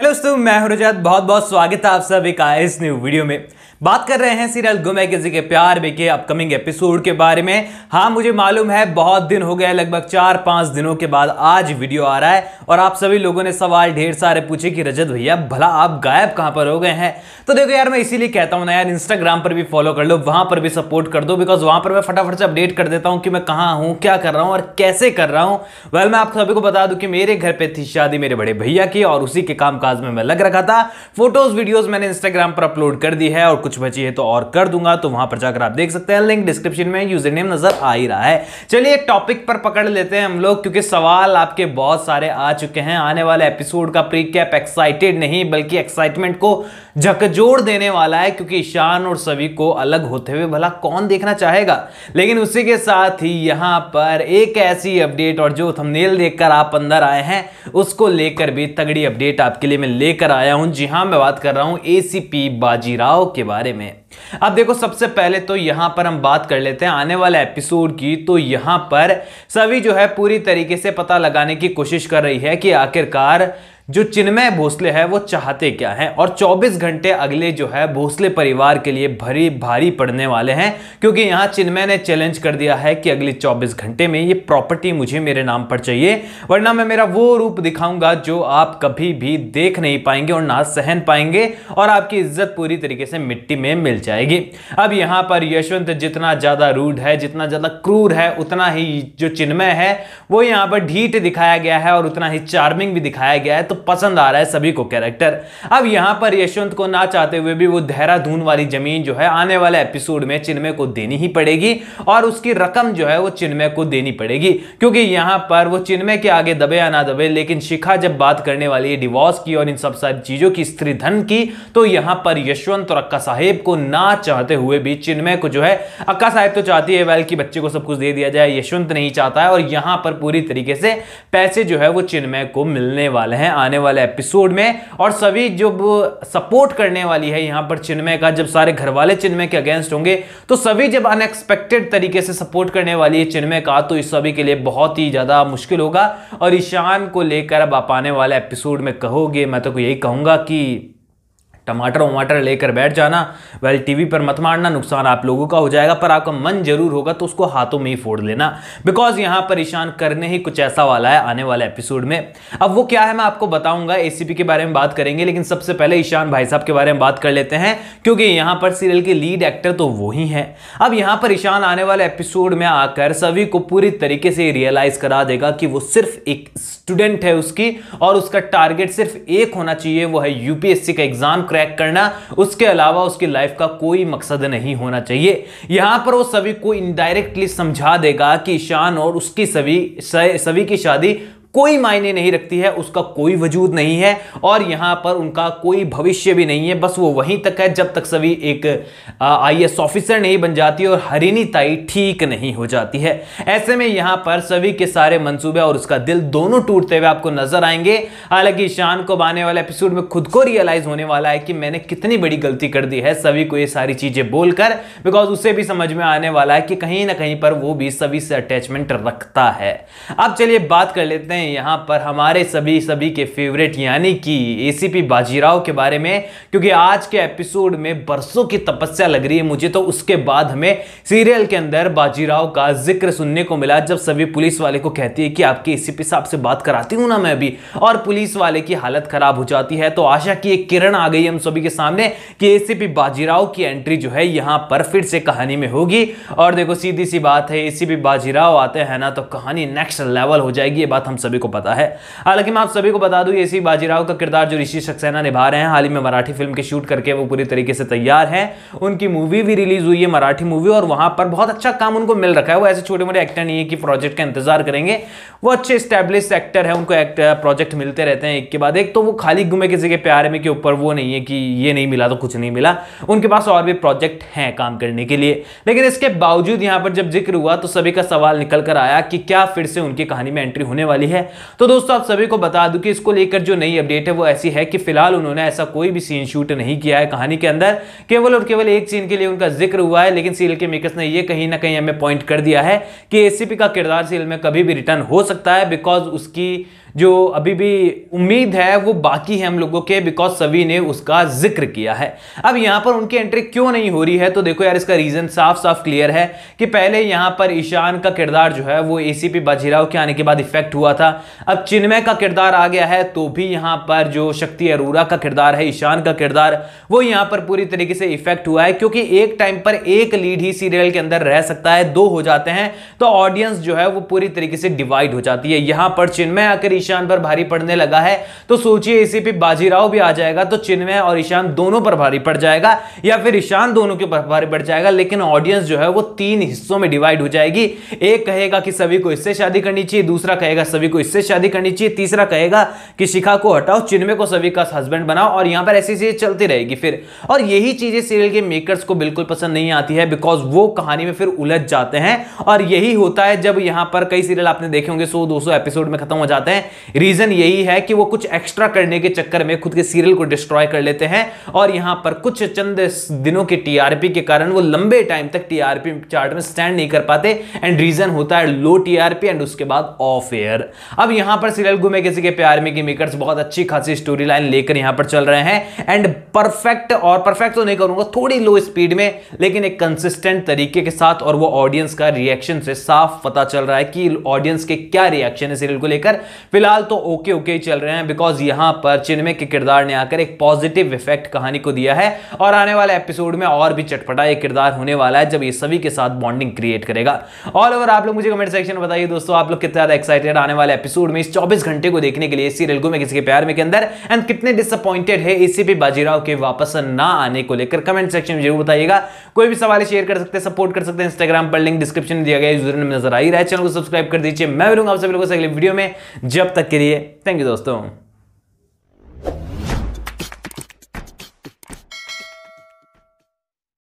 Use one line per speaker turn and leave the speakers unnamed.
hello दोस्तों मैं हूं रजत बहुत बहुत स्वागत है आप सभी का इस न्यू वीडियो में बात कर रहे हैं सीरियल गुमे किसी के प्यार में के अपकमिंग एपिसोड के बारे में हाँ मुझे मालूम है बहुत दिन हो गए लगभग चार पाँच दिनों के बाद आज वीडियो आ रहा है और आप सभी लोगों ने सवाल ढेर सारे पूछे कि रजत भैया भला आप गायब कहाँ पर हो गए हैं तो देखो यार मैं इसीलिए कहता हूँ ना यार इंस्टाग्राम पर भी फॉलो कर लो वहाँ पर भी सपोर्ट कर दो बिकॉज वहाँ पर मैं फटाफट से अपडेट कर देता हूँ कि मैं कहाँ हूँ क्या कर रहा हूँ और कैसे कर रहा हूँ वेल मैं आप सभी को बता दूँ कि मेरे घर पर थी शादी मेरे बड़े भैया की और उसी के काम कामकाज में मैं लग रखा था फोटोज वीडियोज मैंने इंस्टाग्राम पर अपलोड कर दी है और कुछ बची है तो और कर दूंगा तो वहां पर जाकर आप देख सकते हैं लिंक डिस्क्रिप्शन में यूजर नेम नजर आ ही रहा है चलिए टॉपिक पर पकड़ लेते हैं हम लोग क्योंकि सवाल आपके बहुत सारे आ चुके हैं आने वाले एपिसोड का प्री कैप एक्साइटेड नहीं बल्कि एक्साइटमेंट को झकझोड़ देने वाला है क्योंकि ईशान और सभी को अलग होते हुए भला कौन देखना चाहेगा लेकिन उसी के साथ ही यहां पर एक ऐसी अपडेट और जो थंबनेल देखकर आप अंदर आए हैं उसको लेकर भी तगड़ी अपडेट आपके लिए मैं लेकर आया हूं जी हाँ मैं बात कर रहा हूँ ए बाजीराव के बारे में अब देखो सबसे पहले तो यहां पर हम बात कर लेते हैं आने वाले एपिसोड की तो यहाँ पर सभी जो है पूरी तरीके से पता लगाने की कोशिश कर रही है कि आखिरकार जो चिन्मय भोसले है वो चाहते क्या हैं और 24 घंटे अगले जो है भोसले परिवार के लिए भरी भारी पड़ने वाले हैं क्योंकि यहाँ चिन्मय ने चैलेंज कर दिया है कि अगले 24 घंटे में ये प्रॉपर्टी मुझे मेरे नाम पर चाहिए वरना मैं मेरा वो रूप दिखाऊंगा जो आप कभी भी देख नहीं पाएंगे और ना सहन पाएंगे और आपकी इज्जत पूरी तरीके से मिट्टी में मिल जाएगी अब यहाँ पर यशवंत जितना ज़्यादा रूढ़ है जितना ज़्यादा क्रूर है उतना ही जो चिन्मय है वो यहाँ पर ढीठ दिखाया गया है और उतना ही चार्मिंग भी दिखाया गया है तो तो पसंद आ रहा है सभी को कैरेक्टर अब यहां पर यशवंत को ना चाहते हुए भी वो देहरादून वाली जमीन जो है आने वाले एपिसोड में चिन्मय को देनी ही पड़ेगी और उसकी रकम जो है वो चिन्मय को देनी पड़ेगी क्योंकि यहां पर वो चिन्मय के आगे दबे या ना दबे लेकिन शिखा जब बात करने वाली है डिवोर्स की और इन सब सारी चीज़ों की स्त्री धन की तो यहां पर यशवंत और अक्का साहेब को ना चाहते हुए भी चिन्मय को जो है अक्का साहेब तो चाहती है वैल की बच्चे को सब कुछ दे दिया जाए यशवंत नहीं चाहता है और यहां पर पूरी तरीके से पैसे जो है वो चिन्मय को मिलने वाले हैं आने वाले एपिसोड में और सभी जब सपोर्ट करने वाली है यहां पर चिन्मय का जब सारे घर वाले चिन्मय के अगेंस्ट होंगे तो सभी जब अनएक्सपेक्टेड तरीके से सपोर्ट करने वाली है चिन्मय का तो इस सभी के लिए बहुत ही ज़्यादा मुश्किल होगा और ईशान को लेकर अब आप आने वाले एपिसोड में कहोगे मैं तो यही कहूंगा कि टमाटर वमाटर लेकर बैठ जाना वेल टीवी पर मत मारना नुकसान आप लोगों का हो जाएगा पर आपका मन जरूर होगा तो उसको हाथों में ही फोड़ लेना बिकॉज यहाँ पर ईशान करने ही कुछ ऐसा वाला है आने वाले एपिसोड में अब वो क्या है मैं आपको बताऊंगा एसीपी के बारे में बात करेंगे लेकिन सबसे पहले ईशान भाई साहब के बारे में बात कर लेते हैं क्योंकि यहाँ पर सीरियल के लीड एक्टर तो वो ही हैं अब यहाँ पर ईशान आने वाले एपिसोड में आकर सभी को पूरी तरीके से रियलाइज करा देगा कि वो सिर्फ एक स्टूडेंट है उसकी और उसका टारगेट सिर्फ एक होना चाहिए वो है यूपीएससी का एग्जाम क्रैक करना उसके अलावा उसकी लाइफ का कोई मकसद नहीं होना चाहिए यहाँ पर वो सभी को इनडायरेक्टली समझा देगा कि ईशान और उसकी सभी सभी की शादी कोई मायने नहीं रखती है उसका कोई वजूद नहीं है और यहाँ पर उनका कोई भविष्य भी नहीं है बस वो वहीं तक है जब तक सभी एक आई ऑफिसर नहीं बन जाती और हरिनी ताई ठीक नहीं हो जाती है ऐसे में यहाँ पर सभी के सारे मंसूबे और उसका दिल दोनों टूटते हुए आपको नजर आएंगे हालांकि ईशान को आने वाले एपिसोड में खुद को रियलाइज होने वाला है कि मैंने कितनी बड़ी गलती कर दी है सभी को ये सारी चीजें बोलकर बिकॉज उसे भी समझ में आने वाला है कि कहीं ना कहीं पर वो भी सभी से अटैचमेंट रखता है अब चलिए बात कर लेते हैं हैं यहाँ पर हमारे सभी सभी के फेवरेट यानी कि एसीपी बाजीराव के बारे में क्योंकि आज के एपिसोड में बरसों की तपस्या लग रही है मुझे तो उसके बाद हमें सीरियल के अंदर बाजीराव का जिक्र सुनने को मिला जब सभी पुलिस वाले को कहती है कि आपके ए साहब से बात कराती हूँ ना मैं अभी और पुलिस वाले की हालत खराब हो जाती है तो आशा की एक किरण आ गई हम सभी के सामने कि ए बाजीराव की एंट्री जो है यहाँ पर फिर से कहानी में होगी और देखो सीधी सी बात है एसीपी बाजीराव आते हैं ना तो कहानी नेक्स्ट लेवल हो जाएगी ये बात हम सभी सभी को पता है हालांकि मैं आप सभी को बता दूं ये सी बाजीराव का किरदार जो ऋषि सक्सेना निभा रहे हैं हाल ही में मराठी फिल्म के शूट करके वो पूरी तरीके से तैयार हैं उनकी मूवी भी रिलीज हुई है मराठी मूवी और वहां पर बहुत अच्छा काम उनको मिल रखा है वो ऐसे छोटे मोटे एक्टर नहीं है कि प्रोजेक्ट का इंतजार करेंगे वो अच्छे स्टैब्लिश एक्टर है उनको एक्ट प्रोजेक्ट मिलते रहते हैं एक के बाद एक तो वो खाली घूमे किसी के प्यारे में के ऊपर वो नहीं है कि ये नहीं मिला तो कुछ नहीं मिला उनके पास और भी प्रोजेक्ट हैं काम करने के लिए लेकिन इसके बावजूद यहाँ पर जब जिक्र हुआ तो सभी का सवाल निकल कर आया कि क्या फिर से उनकी कहानी में एंट्री होने वाली है है तो दोस्तों आप सभी को बता दूं कि इसको लेकर जो नई अपडेट है वो ऐसी है कि फिलहाल उन्होंने ऐसा कोई भी सीन शूट नहीं किया है कहानी के अंदर केवल और केवल एक सीन के लिए उनका जिक्र हुआ है लेकिन सीरियल के मेकर्स ने यह कहीं ना कहीं हमें पॉइंट कर दिया है कि एसीपी का किरदार सीरियल में कभी भी रिटर्न हो सकता है बिकॉज उसकी जो अभी भी उम्मीद है वो बाकी है हम लोगों के बिकॉज सभी ने उसका जिक्र किया है अब यहाँ पर उनकी एंट्री क्यों नहीं हो रही है तो देखो यार इसका रीज़न साफ साफ क्लियर है कि पहले यहाँ पर ईशान का किरदार जो है वो एसीपी बाजीराव के आने के बाद इफेक्ट हुआ था अब चिन्मय का किरदार आ गया है तो भी यहाँ पर जो शक्ति अरोरा का किरदार है ईशान का किरदार वो यहाँ पर पूरी तरीके से इफेक्ट हुआ है क्योंकि एक टाइम पर एक लीड ही सीरियल के अंदर रह सकता है दो हो जाते हैं तो ऑडियंस जो है वो पूरी तरीके से डिवाइड हो जाती है यहाँ पर चिन्मय आकर ईशान पर भारी पड़ने लगा है तो सोचिए एसीपी बाजीराव भी आ जाएगा तो चिन्मय और ईशान दोनों पर भारी पड़ जाएगा या फिर ईशान दोनों के ऊपर भारी पड़ जाएगा लेकिन ऑडियंस जो है वो तीन हिस्सों में डिवाइड हो जाएगी एक कहेगा कि सभी को इससे शादी करनी चाहिए दूसरा कहेगा सभी को इससे शादी करनी चाहिए तीसरा कहेगा कि शिखा को हटाओ चिन्मय को सभी का हस्बैंड बनाओ और यहां पर ऐसी चीजें चलती रहेगी फिर और यही चीजें सीरियल के मेकर्स को बिल्कुल पसंद नहीं आती है बिकॉज वो कहानी में फिर उलझ जाते हैं और यही होता है जब यहां पर कई सीरियल आपने देखे होंगे सौ दो एपिसोड में खत्म हो जाते हैं रीजन यही है कि वो कुछ एक्स्ट्रा करने के चक्कर में खुद के सीरियल को डिस्ट्रॉय कर लेते हैं और यहां पर कुछ चंद दिनों के टीआरपी के कारण वो लंबे टाइम तक टीआरपी चार्ट में स्टैंड नहीं कर पाते एंड रीजन होता है लो टीआरपी एंड उसके बाद ऑफ एयर अब यहां पर सीरियल गुमे किसी के प्यार में की मेकर्स बहुत अच्छी खासी स्टोरी लाइन लेकर यहां पर चल रहे हैं एंड परफेक्ट और परफेक्ट तो नहीं करूंगा थोड़ी लो स्पीड में लेकिन एक कंसिस्टेंट तरीके के साथ और वो ऑडियंस का रिएक्शन से साफ पता चल रहा है कि ऑडियंस के क्या रिएक्शन है सीरियल को लेकर फिलहाल फिलहाल तो ओके ओके चल रहे हैं बिकॉज यहां पर चिन्मय के किरदार ने आकर एक पॉजिटिव इफेक्ट कहानी को दिया है और आने वाले एपिसोड में और भी चटपटा एक किरदार होने वाला है जब ये सभी के साथ बॉन्डिंग क्रिएट करेगा ऑल ओवर आप लोग मुझे कमेंट सेक्शन में बताइए दोस्तों आप लोग कितना ज्यादा एक्साइटेड आने वाले एपिसोड में इस चौबीस घंटे को देखने के लिए सीरियल को मैं किसी के प्यार में के अंदर एंड कितने डिसअपॉइंटेड है इसी भी बाजीराव के वापस ना आने को लेकर कमेंट सेक्शन में जरूर बताइएगा कोई भी सवाल शेयर कर सकते हैं सपोर्ट कर सकते हैं इंस्टाग्राम पर लिंक डिस्क्रिप्शन में दिया गया यूजर नजर आई रहा है चैनल को सब्सक्राइब कर दीजिए मैं मिलूंगा आपसे सभी लोगों से अगले वीडियो में जब तब तक के लिए थैंक यू दोस्तों